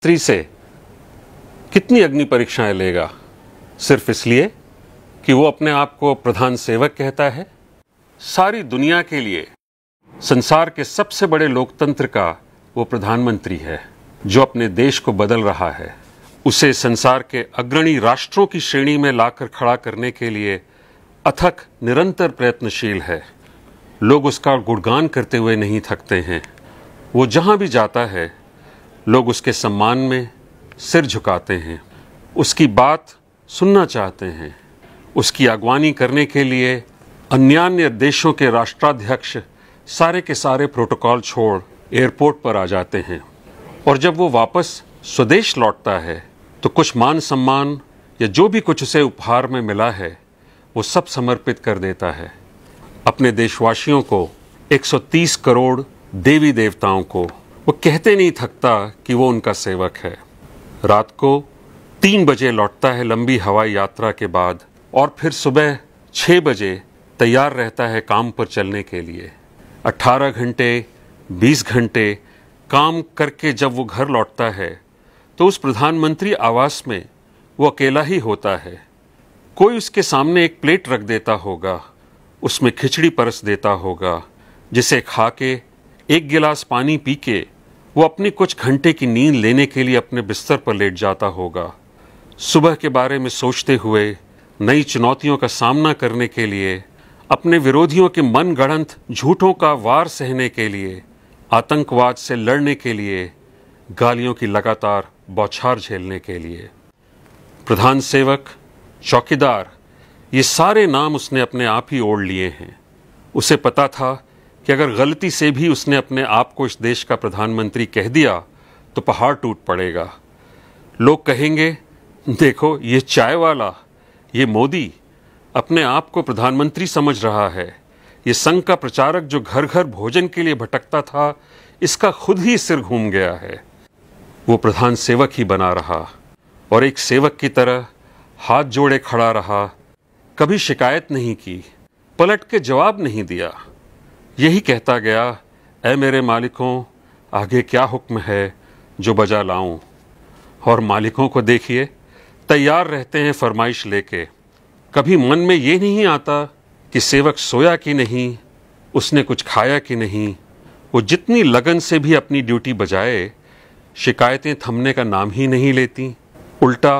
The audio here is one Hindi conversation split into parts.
स्त्री से कितनी अग्नि परीक्षाएं लेगा सिर्फ इसलिए कि वो अपने आप को प्रधान सेवक कहता है सारी दुनिया के लिए संसार के सबसे बड़े लोकतंत्र का वो प्रधानमंत्री है जो अपने देश को बदल रहा है उसे संसार के अग्रणी राष्ट्रों की श्रेणी में लाकर खड़ा करने के लिए अथक निरंतर प्रयत्नशील है लोग उसका गुणगान करते हुए नहीं थकते हैं वो जहां भी जाता है लोग उसके सम्मान में सिर झुकाते हैं उसकी बात सुनना चाहते हैं उसकी अगवानी करने के लिए अन्य देशों के राष्ट्राध्यक्ष सारे के सारे प्रोटोकॉल छोड़ एयरपोर्ट पर आ जाते हैं और जब वो वापस स्वदेश लौटता है तो कुछ मान सम्मान या जो भी कुछ उसे उपहार में मिला है वो सब समर्पित कर देता है अपने देशवासियों को 130 करोड़ देवी देवताओं को वो कहते नहीं थकता कि वो उनका सेवक है रात को तीन बजे लौटता है लंबी हवाई यात्रा के बाद और फिर सुबह छः बजे तैयार रहता है काम पर चलने के लिए अट्ठारह घंटे बीस घंटे काम करके जब वो घर लौटता है तो उस प्रधानमंत्री आवास में वो अकेला ही होता है कोई उसके सामने एक प्लेट रख देता होगा उसमें खिचड़ी परस देता होगा जिसे खा के एक गिलास पानी पी के वो अपनी कुछ घंटे की नींद लेने के लिए अपने बिस्तर पर लेट जाता होगा सुबह के बारे में सोचते हुए नई चुनौतियों का सामना करने के लिए अपने विरोधियों के मन गढ़ंत झूठों का वार सहने के लिए आतंकवाद से लड़ने के लिए गालियों की लगातार बौछार झेलने के लिए प्रधान सेवक चौकीदार ये सारे नाम उसने अपने आप ही ओढ़ लिए हैं उसे पता था कि अगर गलती से भी उसने अपने आप को इस देश का प्रधानमंत्री कह दिया तो पहाड़ टूट पड़ेगा लोग कहेंगे देखो ये चाय वाला ये मोदी अपने आप को प्रधानमंत्री समझ रहा है ये संघ का प्रचारक जो घर घर भोजन के लिए भटकता था इसका खुद ही सिर घूम गया है वो प्रधान सेवक ही बना रहा और एक सेवक की तरह हाथ जोड़े खड़ा रहा कभी शिकायत नहीं की पलट के जवाब नहीं दिया यही कहता गया ए मेरे मालिकों आगे क्या हुक्म है जो बजा लाऊं और मालिकों को देखिए तैयार रहते हैं फरमाइश लेके कभी मन में ये नहीं आता कि सेवक सोया कि नहीं उसने कुछ खाया कि नहीं वो जितनी लगन से भी अपनी ड्यूटी बजाए शिकायतें थमने का नाम ही नहीं लेती उल्टा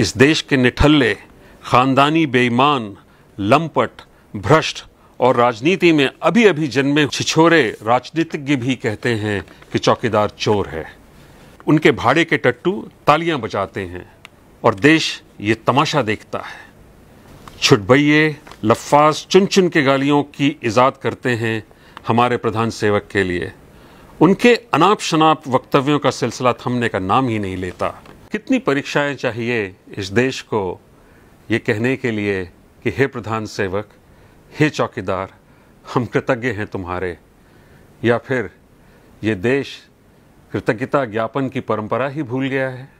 इस देश के निठल्ले ख़ानदानी बेईमान लम्पट भ्रष्ट और राजनीति में अभी अभी जन्मे छिछोरे राजनीतिज्ञ भी कहते हैं कि चौकीदार चोर है उनके भाड़े के टट्टू तालियां बजाते हैं और देश ये तमाशा देखता है छुटबइये लफाज चुन चुन के गालियों की ईजाद करते हैं हमारे प्रधान सेवक के लिए उनके अनाप शनाप वक्तव्यों का सिलसिला थमने का नाम ही नहीं लेता कितनी परीक्षाएं चाहिए इस देश को ये कहने के लिए कि हे प्रधान सेवक हे चौकीदार हम कृतज्ञ हैं तुम्हारे या फिर ये देश कृतज्ञता ज्ञापन की परंपरा ही भूल गया है